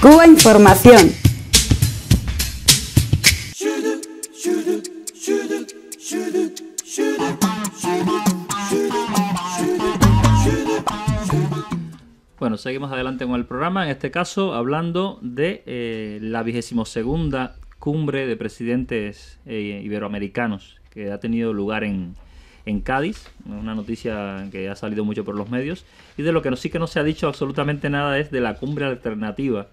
Cuba Información. Bueno, seguimos adelante con el programa, en este caso hablando de eh, la vigésimo segunda cumbre de presidentes eh, iberoamericanos que ha tenido lugar en, en Cádiz, una noticia que ha salido mucho por los medios, y de lo que sí que no se ha dicho absolutamente nada es de la cumbre alternativa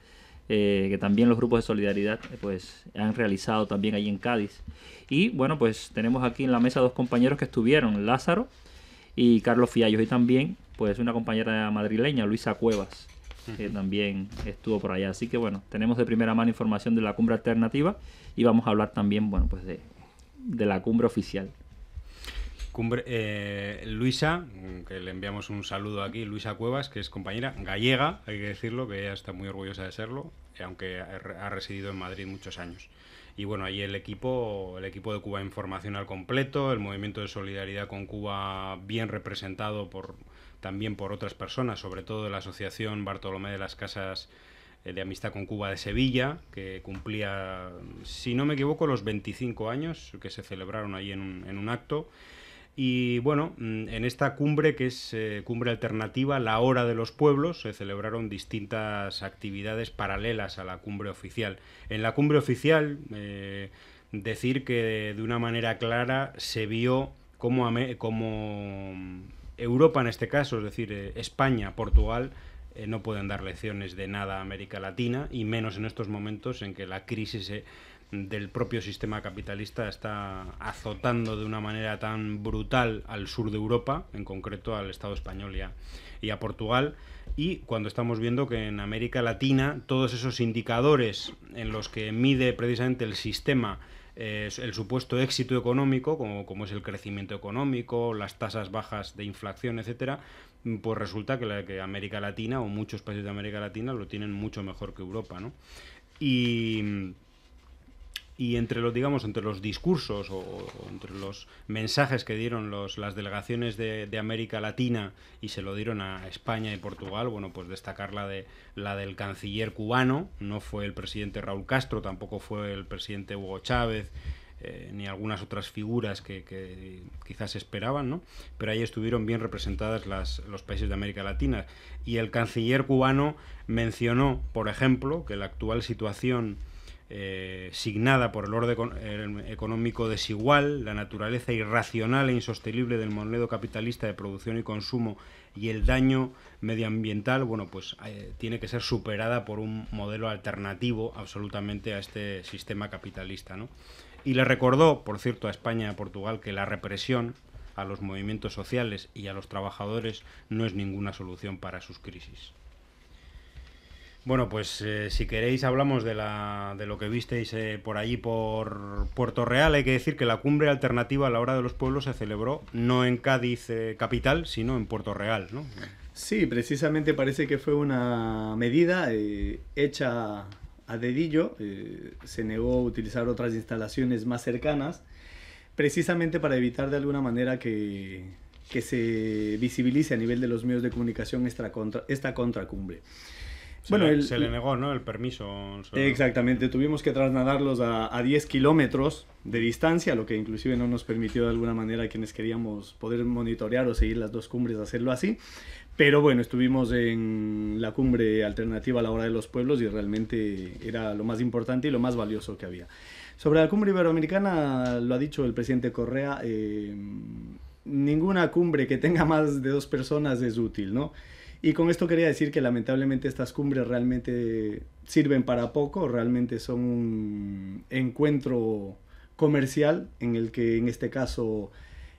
eh, que también los grupos de solidaridad eh, pues han realizado también ahí en Cádiz. Y bueno, pues tenemos aquí en la mesa dos compañeros que estuvieron, Lázaro y Carlos Fiallos, y también pues una compañera madrileña, Luisa Cuevas, que también estuvo por allá. Así que bueno, tenemos de primera mano información de la cumbre alternativa y vamos a hablar también, bueno, pues de, de la cumbre oficial. Eh, Luisa, que le enviamos un saludo aquí, Luisa Cuevas, que es compañera gallega, hay que decirlo, que ella está muy orgullosa de serlo, eh, aunque ha residido en Madrid muchos años. Y bueno, ahí el equipo, el equipo de Cuba al completo, el movimiento de solidaridad con Cuba bien representado por, también por otras personas, sobre todo de la Asociación Bartolomé de las Casas eh, de Amistad con Cuba de Sevilla, que cumplía, si no me equivoco, los 25 años que se celebraron ahí en un acto. Y bueno, mm, en esta cumbre, que es eh, cumbre alternativa, la hora de los pueblos, se celebraron distintas actividades paralelas a la cumbre oficial. En la cumbre oficial, eh, decir que de una manera clara se vio cómo, como Europa, en este caso, es decir, eh, España, Portugal, no pueden dar lecciones de nada a América Latina, y menos en estos momentos en que la crisis se del propio sistema capitalista está azotando de una manera tan brutal al sur de Europa, en concreto al Estado español y a, y a Portugal, y cuando estamos viendo que en América Latina todos esos indicadores en los que mide precisamente el sistema eh, el supuesto éxito económico, como, como, es el crecimiento económico, las tasas bajas de inflación, etcétera, pues resulta que, la, que América Latina o muchos países de América Latina lo tienen mucho mejor que Europa, ¿no? Y y entre los digamos entre los discursos o, entre los mensajes que dieron las delegaciones de, América Latina y se lo dieron a España y Portugal bueno pues destacar la de la del canciller cubano no fue el presidente Raúl Castro tampoco fue el presidente Hugo Chávez eh, ni algunas otras figuras que, quizás esperaban, ¿no? Pero ahí estuvieron bien representadas los países de América Latina. Y el canciller cubano mencionó, por ejemplo, que la actual situación eh, signada por el orden económico desigual, la naturaleza irracional e insostenible del monedo capitalista de producción y consumo y el daño medioambiental, bueno, pues eh, tiene que ser superada por un modelo alternativo absolutamente a este sistema capitalista, ¿no? Y le recordó, por cierto, a España y a Portugal que la represión a los movimientos sociales y a los trabajadores no es ninguna solución para sus crisis. Bueno, pues eh, si queréis hablamos de, lo que visteis eh, por allí, por Puerto Real. Hay que decir que la cumbre alternativa a la hora de los pueblos se celebró no en Cádiz eh, capital, sino en Puerto Real, Sí, precisamente parece que fue una medida hecha a dedillo. se negó a utilizar otras instalaciones más cercanas, precisamente para evitar de alguna manera que, se visibilice a nivel de los medios de comunicación esta, esta contracumbre. cumbre. Se bueno, le, se le negó, ¿no? El permiso. Exactamente, tuvimos que trasladarlos a, 10 kilómetros de distancia, lo que inclusive no nos permitió de alguna manera a quienes queríamos poder monitorear o seguir las dos cumbres hacerlo así. Pero bueno, estuvimos en la cumbre alternativa a la hora de los pueblos y realmente era lo más importante y lo más valioso que había. Sobre la cumbre iberoamericana, lo ha dicho el presidente Correa, eh, ninguna cumbre que tenga más de dos personas es útil, ¿no? Y con esto quería decir que lamentablemente estas cumbres realmente sirven para poco, realmente son un encuentro comercial en el que en este caso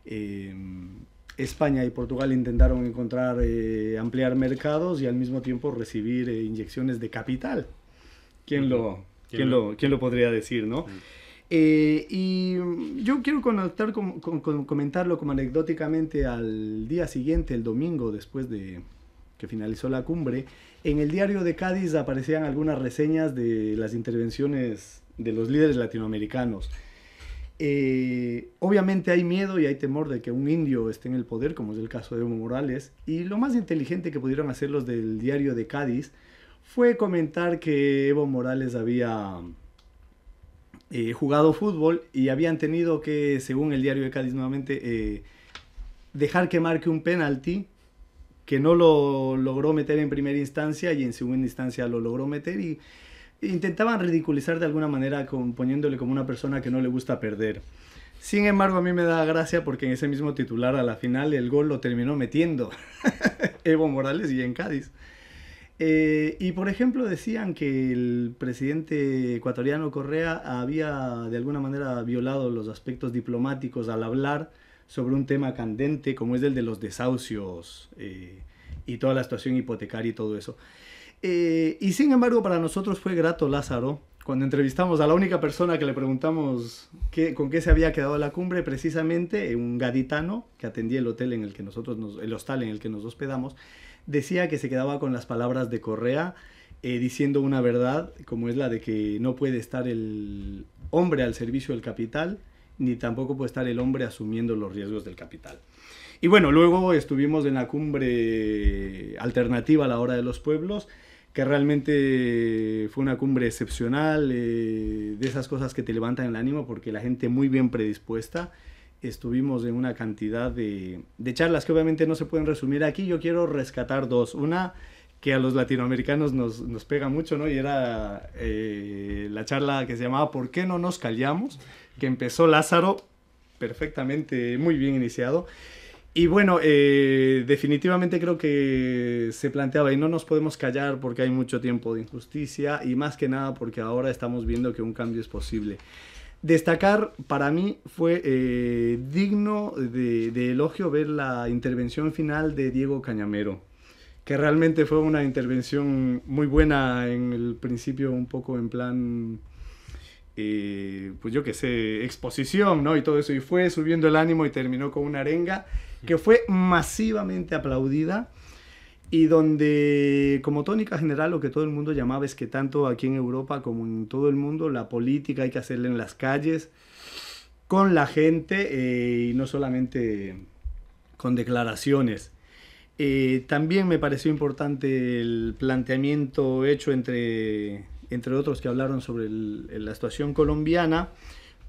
eh, España y Portugal intentaron encontrar, eh, ampliar mercados y al mismo tiempo recibir eh, inyecciones de capital. ¿Quién lo, lo, quién lo podría decir, no? y yo quiero comentarlo como anecdóticamente al día siguiente, el domingo, después de, que finalizó la cumbre, en el diario de Cádiz aparecían algunas reseñas de las intervenciones de los líderes latinoamericanos. Eh, obviamente hay miedo y hay temor de que un indio esté en el poder, como es el caso de Evo Morales, y lo más inteligente que pudieron hacer los del diario de Cádiz fue comentar que Evo Morales había eh, jugado fútbol y habían tenido que, según el diario de Cádiz nuevamente, eh, dejar que marque un penalti que no lo logró meter en primera instancia y en segunda instancia lo logró meter y intentaban ridiculizar de alguna manera componiéndole poniéndole como una persona que no le gusta perder. Sin embargo, a mí me da gracia porque en ese mismo titular a la final el gol lo terminó metiendo Evo Morales y en Cádiz. Eh, y por ejemplo decían que el presidente ecuatoriano Correa había de alguna manera violado los aspectos diplomáticos al hablar sobre un tema candente como es el de los desahucios eh, y toda la situación hipotecaria y todo eso. Eh, y sin embargo, para nosotros fue grato Lázaro. Cuando entrevistamos a la única persona que le preguntamos con qué se había quedado la cumbre, precisamente eh, un gaditano que atendía el hotel en el que nosotros nos, el hostal en el que nos hospedamos, decía que se quedaba con las palabras de Correa, diciendo una verdad como es la de que no puede estar el hombre al servicio del capital ni tampoco puede estar el hombre asumiendo los riesgos del capital. Y bueno, luego estuvimos en la cumbre alternativa a la hora de los pueblos, que realmente fue una cumbre excepcional, eh, de esas cosas que te levantan el ánimo porque la gente muy bien predispuesta. Estuvimos en una cantidad de charlas que obviamente no se pueden resumir aquí. Yo quiero rescatar dos. Una que a los latinoamericanos nos, pega mucho, ¿no? Y era eh, la charla que se llamaba ¿Por qué no nos callamos? que empezó Lázaro perfectamente, muy bien iniciado. Y bueno, eh, definitivamente creo que se planteaba y no nos podemos callar porque hay mucho tiempo de injusticia y más que nada porque ahora estamos viendo que un cambio es posible. Destacar para mí fue eh, digno de, elogio ver la intervención final de Diego Cañamero que realmente fue una intervención muy buena en el principio, un poco en plan, eh, pues yo qué sé, exposición, ¿no? Y todo eso, y fue subiendo el ánimo y terminó con una arenga que fue masivamente aplaudida y donde como tónica general lo que todo el mundo llamaba es que tanto aquí en Europa como en todo el mundo la política hay que hacerla en las calles, con la gente eh, y no solamente con declaraciones. Eh, también me pareció importante el planteamiento hecho entre, entre otros que hablaron sobre la situación colombiana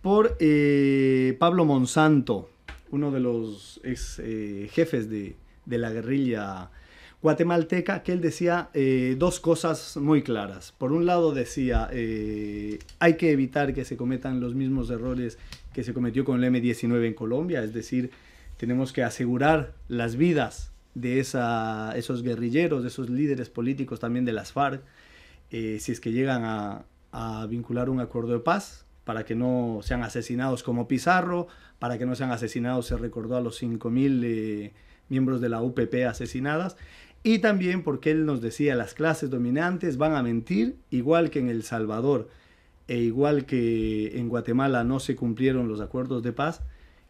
por eh, Pablo Monsanto, uno de los ex eh, jefes de, de, la guerrilla guatemalteca, que él decía dos cosas muy claras. Por un lado decía, hay que evitar que se cometan los mismos errores que se cometió con el M19 en Colombia, es decir, tenemos que asegurar las vidas de esa, esos guerrilleros, de esos líderes políticos también de las FARC, eh, si es que llegan a, vincular un acuerdo de paz para que no sean asesinados como Pizarro, para que no sean asesinados, se recordó a los 5.000 eh, miembros de la UPP asesinadas, y también porque él nos decía, las clases dominantes van a mentir, igual que en El Salvador e igual que en Guatemala no se cumplieron los acuerdos de paz,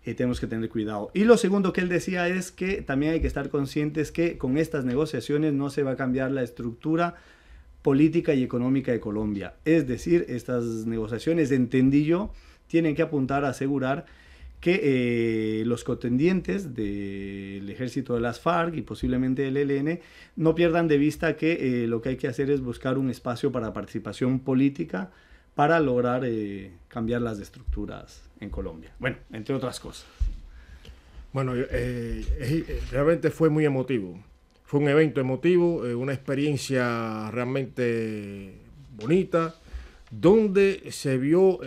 eh, tenemos que tener cuidado. Y lo segundo que él decía es que también hay que estar conscientes que con estas negociaciones no se va a cambiar la estructura política y económica de Colombia. Es decir, estas negociaciones, entendí yo, tienen que apuntar a asegurar que eh, los contendientes del ejército de las FARC y posiblemente del ELN no pierdan de vista que eh, lo que hay que hacer es buscar un espacio para participación política para lograr eh, cambiar las estructuras en Colombia. Bueno, entre otras cosas. Bueno, eh, eh, realmente fue muy emotivo. Fue un evento emotivo, una experiencia realmente bonita, donde se vio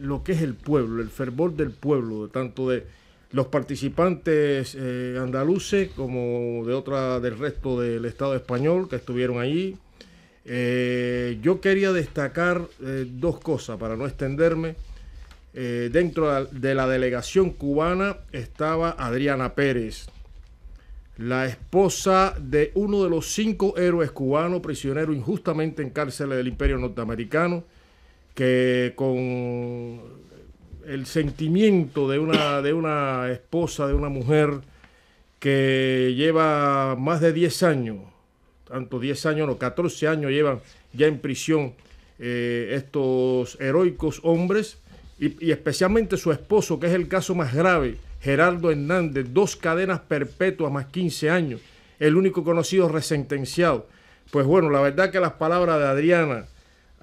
lo que es el pueblo, el fervor del pueblo, tanto de los participantes andaluces como de otra del resto del Estado español que estuvieron allí eh, yo quería destacar eh, dos cosas para no extenderme. Eh, dentro de la delegación cubana estaba Adriana Pérez, la esposa de uno de los cinco héroes cubanos prisionero injustamente en cárcel del imperio norteamericano, que con el sentimiento de una, de una esposa, de una mujer que lleva más de 10 años tanto 10 años, no, 14 años llevan ya en prisión eh, estos heroicos hombres y, especialmente su esposo, que es el caso más grave, Gerardo Hernández, dos cadenas perpetuas más 15 años, el único conocido resentenciado. Pues bueno, la verdad que las palabras de Adriana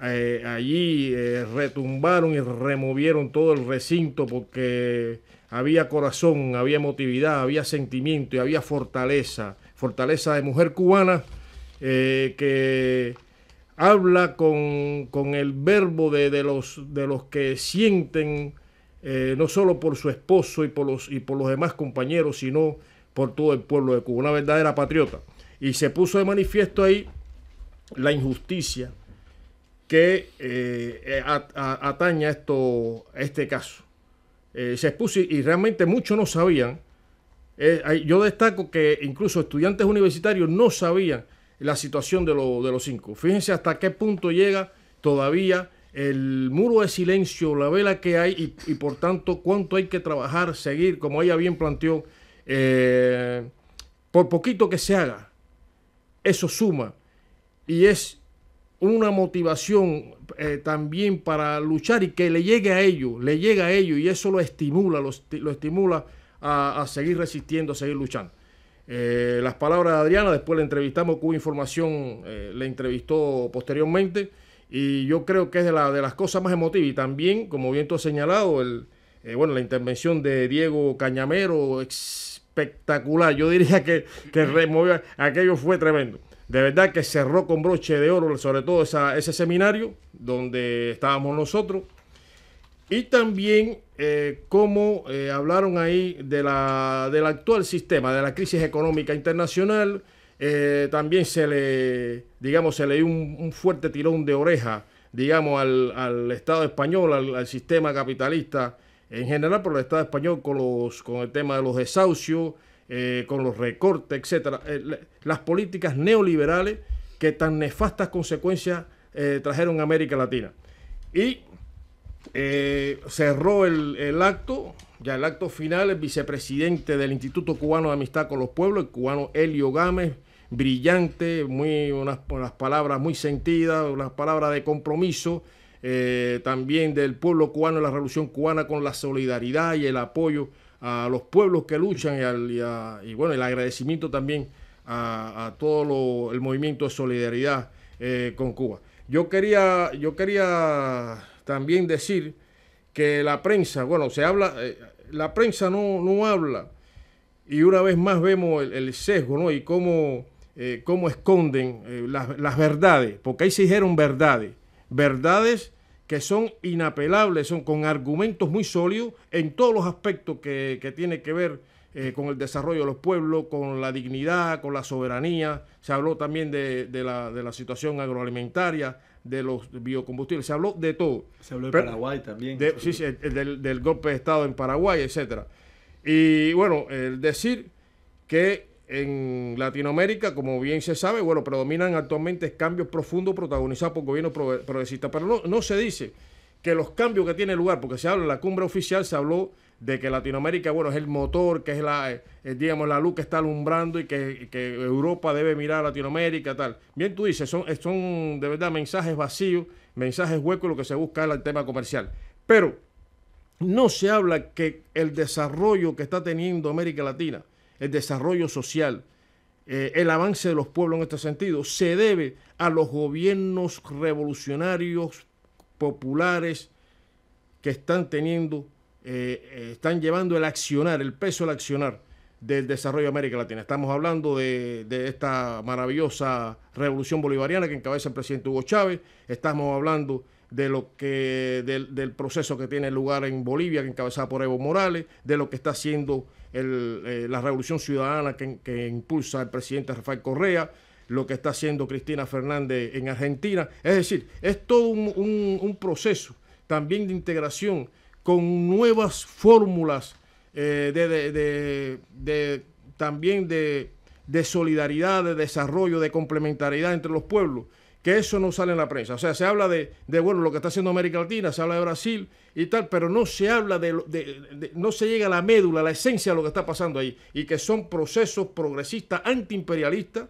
eh, allí eh, retumbaron y removieron todo el recinto porque había corazón, había emotividad, había sentimiento y había fortaleza, fortaleza de mujer cubana eh, que habla con, el verbo de, los, de los que sienten, eh, no solo por su esposo y por, los, y por los demás compañeros, sino por todo el pueblo de Cuba, una verdadera patriota. Y se puso de manifiesto ahí la injusticia que eh, ataña esto, este caso. se expuso y, realmente muchos no sabían. yo destaco que incluso estudiantes universitarios no sabían la situación de, de los cinco. Fíjense hasta qué punto llega todavía el muro de silencio, la vela que hay y, por tanto cuánto hay que trabajar, seguir, como ella bien planteó, eh, por poquito que se haga, eso suma y es una motivación eh, también para luchar y que le llegue a ellos, le llegue a ellos y eso lo estimula, lo, lo estimula a seguir resistiendo, a seguir luchando. Eh, las palabras de Adriana, después le entrevistamos, cuya información, eh, le entrevistó posteriormente y yo creo que es de, la, de las cosas más emotivas y también, como bien tú has señalado, el, eh, bueno, la intervención de Diego Cañamero, espectacular, yo diría que, que removió, aquello fue tremendo. De verdad que cerró con broche de oro, sobre todo esa, ese seminario donde estábamos nosotros. Y también eh, como eh, hablaron ahí de la, del actual sistema, de la crisis económica internacional. Eh, también se le, digamos, se le dio un, fuerte tirón de oreja, digamos, al, Estado español, al, sistema capitalista en general, por el Estado español con, los, con el tema de los desahucios, con los recortes, etcétera. las políticas neoliberales que tan nefastas consecuencias trajeron a América Latina. Y eh, cerró el, acto, ya el acto final, el vicepresidente del Instituto Cubano de Amistad con los Pueblos, el cubano Elio Gámez, brillante, muy, unas, palabras muy sentidas, unas palabras de compromiso, eh, también del pueblo cubano, y la revolución cubana, con la solidaridad y el apoyo a los pueblos que luchan y, bueno, el agradecimiento también a, todo el movimiento de solidaridad eh, con Cuba. Yo quería, yo quería también decir que la prensa, bueno, se habla, eh, la prensa no, habla y una vez más vemos el, sesgo, ¿no? Y cómo, eh, esconden las, verdades, porque ahí se dijeron verdades, verdades que son inapelables, son con argumentos muy sólidos en todos los aspectos que, que tiene que ver eh, con el desarrollo de los pueblos, con la dignidad, con la soberanía. Se habló también de, la, situación agroalimentaria, de los biocombustibles, se habló de todo. Se habló de Paraguay también. sí, sí, del, golpe de Estado en Paraguay, etcétera. Y bueno, el decir que en Latinoamérica, como bien se sabe, bueno, predominan actualmente cambios profundos protagonizados por gobiernos progresistas. Pero no, se dice que los cambios que tienen lugar, porque se habla en la cumbre oficial, se habló de que Latinoamérica, bueno, es el motor, que es la, eh, eh, la luz que está alumbrando y que, Europa debe mirar a Latinoamérica, tal. Bien, tú dices, son, son de verdad mensajes vacíos, mensajes huecos, lo que se busca es el tema comercial. Pero no se habla que el desarrollo que está teniendo América Latina, el desarrollo social, eh, el avance de los pueblos en este sentido, se debe a los gobiernos revolucionarios populares que están teniendo eh, eh, están llevando el accionar, el peso del accionar del desarrollo de América Latina. Estamos hablando de, esta maravillosa revolución bolivariana que encabeza el presidente Hugo Chávez, estamos hablando de lo que, del, proceso que tiene lugar en Bolivia, que encabezada por Evo Morales, de lo que está haciendo eh, la revolución ciudadana que, impulsa el presidente Rafael Correa, lo que está haciendo Cristina Fernández en Argentina. Es decir, es todo un proceso también de integración con nuevas fórmulas eh, de, también de, solidaridad, de desarrollo, de complementariedad entre los pueblos, que eso no sale en la prensa. O sea, se habla de, bueno, lo que está haciendo América Latina, se habla de Brasil y tal, pero no se habla de, no se llega a la médula, a la esencia de lo que está pasando ahí, y que son procesos progresistas, antiimperialistas,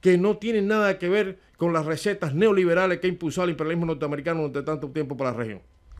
que no tienen nada que ver con las recetas neoliberales que ha impulsado el imperialismo norteamericano durante tanto tiempo para la región.